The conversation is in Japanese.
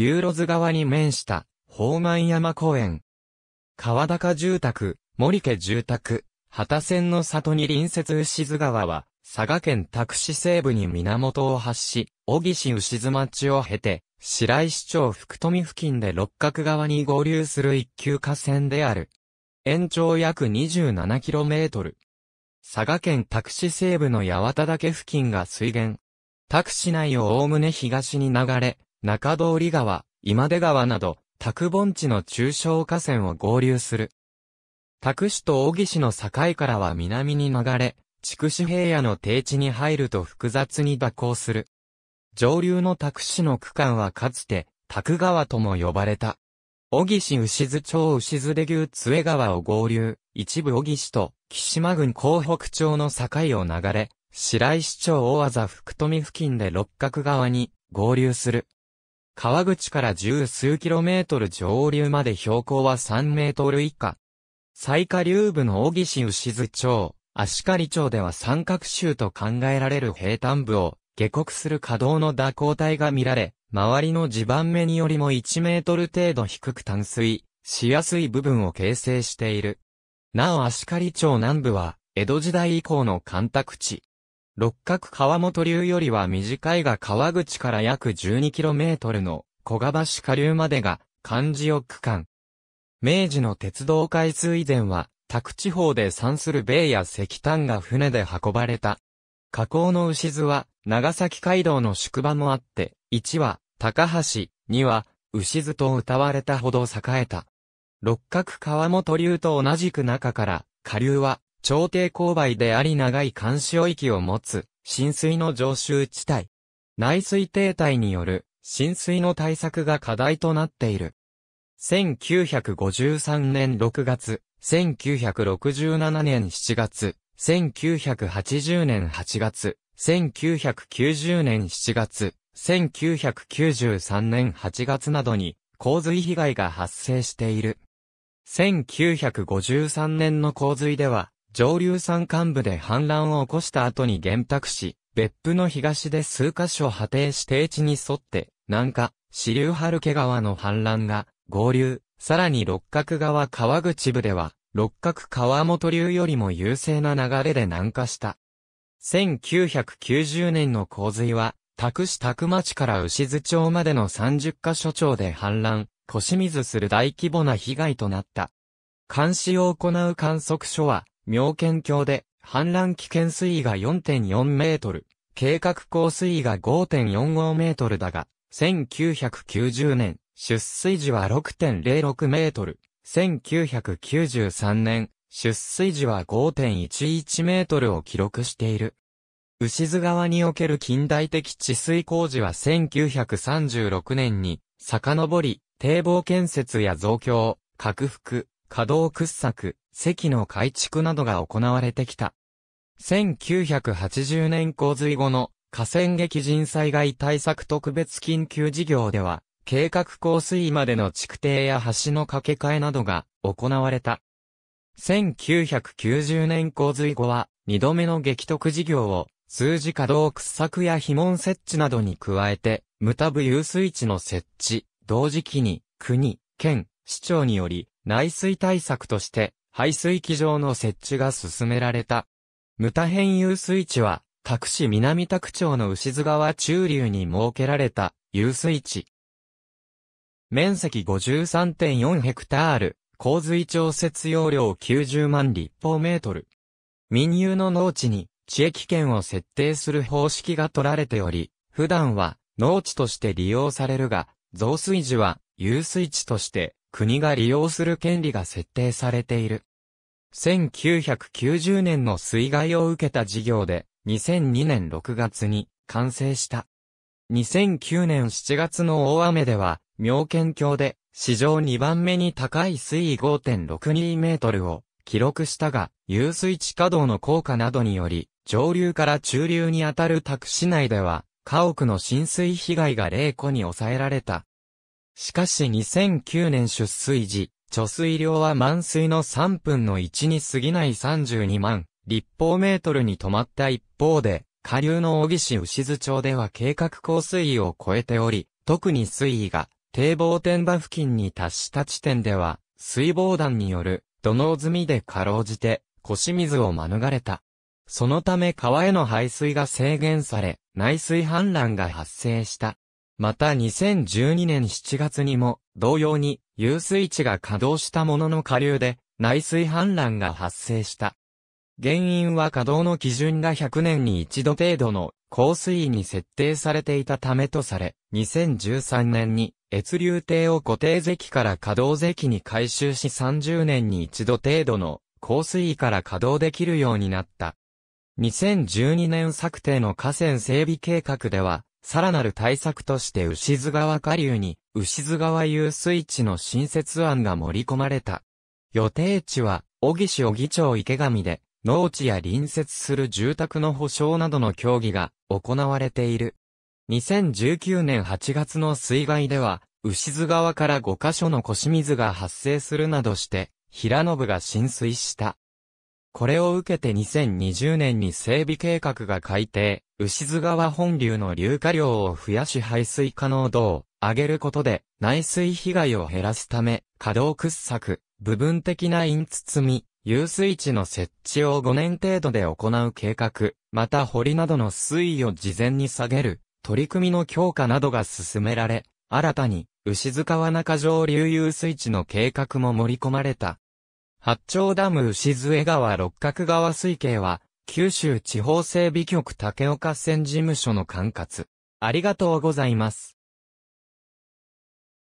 竜路図川に面した、宝満山公園。川高住宅、森家住宅、畑線の里に隣接牛津川は、佐賀県拓市西部に源を発し、小市牛津町を経て、白石町福富付近で六角川に合流する一級河川である。延長約 27km。佐賀県拓市西部の八幡岳付近が水源。拓市内を概ね東に流れ、中通り川、今出川など、拓盆地の中小河川を合流する。拓市と小木市の境からは南に流れ、筑紫平野の低地に入ると複雑に蛇行する。上流の拓市の区間はかつて、拓川とも呼ばれた。小木市牛津町牛津出牛津川を合流、一部小木市と、岸島郡江北町の境を流れ、白石町大技福富付近で六角川に合流する。川口から十数キロメートル上流まで標高は3メートル以下。最下流部の大岸牛津町、足狩町では三角州と考えられる平坦部を下国する稼働の蛇行帯が見られ、周りの地盤目によりも1メートル程度低く淡水、しやすい部分を形成している。なお足狩町南部は、江戸時代以降の干拓地、六角川本流よりは短いが川口から約 12km の小賀橋下流までが漢字を区間。明治の鉄道開通以前は、宅地方で産する米や石炭が船で運ばれた。河口の牛津は、長崎街道の宿場もあって、1は、高橋、2は、牛津と歌われたほど栄えた。六角川本流と同じく中から、下流は、朝廷勾配であり長い監視域を持つ、浸水の常習地帯。内水停滞による浸水の対策が課題となっている。1953年6月、1967年7月、1980年8月、1990年7月、1993年8月などに洪水被害が発生している。1953年の洪水では、上流山間部で氾濫を起こした後に原拓し、別府の東で数箇所破定指定地に沿って、南下、支流春家川の氾濫が、合流、さらに六角川川口部では、六角川本流よりも優勢な流れで南下した。1990年の洪水は、拓市拓町から牛津町までの30カ所町で氾濫、腰水する大規模な被害となった。監視を行う観測所は、妙見峡で、氾濫危険水位が4.4メートル、計画降水位が5.45メートルだが、1990年、出水時は6.06メートル、1993年、出水時は5.11メートルを記録している。牛津川における近代的治水工事は1936年に、遡り、堤防建設や増強、拡幅、稼働掘削、席の改築などが行われてきた。1980年洪水後の河川激甚災害対策特別緊急事業では、計画降水までの築堤や橋の架け替えなどが行われた。1990年洪水後は、2度目の激徳事業を、数字稼働掘削や非門設置などに加えて、無タブ遊水地の設置、同時期に、国、県、市長により、内水対策として、排水機場の設置が進められた。無多変遊水地は、タ市南宅町の牛津川中流に設けられた遊水地。面積53.4ヘクタール、洪水調節容量90万立方メートル。民有の農地に地域圏を設定する方式が取られており、普段は農地として利用されるが、増水時は遊水地として国が利用する権利が設定されている。1990年の水害を受けた事業で、2002年6月に完成した。2009年7月の大雨では、妙見峡で史上2番目に高い水位5.62メートルを記録したが、遊水地下道の効果などにより、上流から中流にあたる宅市内では、家屋の浸水被害が0個に抑えられた。しかし2009年出水時、貯水量は満水の3分の1に過ぎない32万立方メートルに止まった一方で、下流の小木市牛津町では計画降水位を超えており、特に水位が堤防天場付近に達した地点では、水防弾による土の積みでかろうじて、腰水を免れた。そのため川への排水が制限され、内水氾濫が発生した。また2012年7月にも、同様に、遊水池が稼働したものの下流で、内水氾濫が発生した。原因は稼働の基準が100年に一度程度の高水位に設定されていたためとされ、2013年に越流堤を固定席から稼働席に改修し30年に一度程度の高水位から稼働できるようになった。2012年策定の河川整備計画では、さらなる対策として牛津川下流に牛津川遊水地の新設案が盛り込まれた。予定地は、小木市小木町池上で、農地や隣接する住宅の保障などの協議が行われている。2019年8月の水害では、牛津川から5カ所の腰水が発生するなどして、平信が浸水した。これを受けて2020年に整備計画が改定、牛津川本流の流化量を増やし排水可能度を上げることで内水被害を減らすため、稼働掘削、部分的な陰包み、遊水地の設置を5年程度で行う計画、また堀などの水位を事前に下げる、取り組みの強化などが進められ、新たに、牛津川中上流遊水地の計画も盛り込まれた。八丁ダム牛津江川六角川水系は、九州地方整備局竹岡線事務所の管轄。ありがとうございます。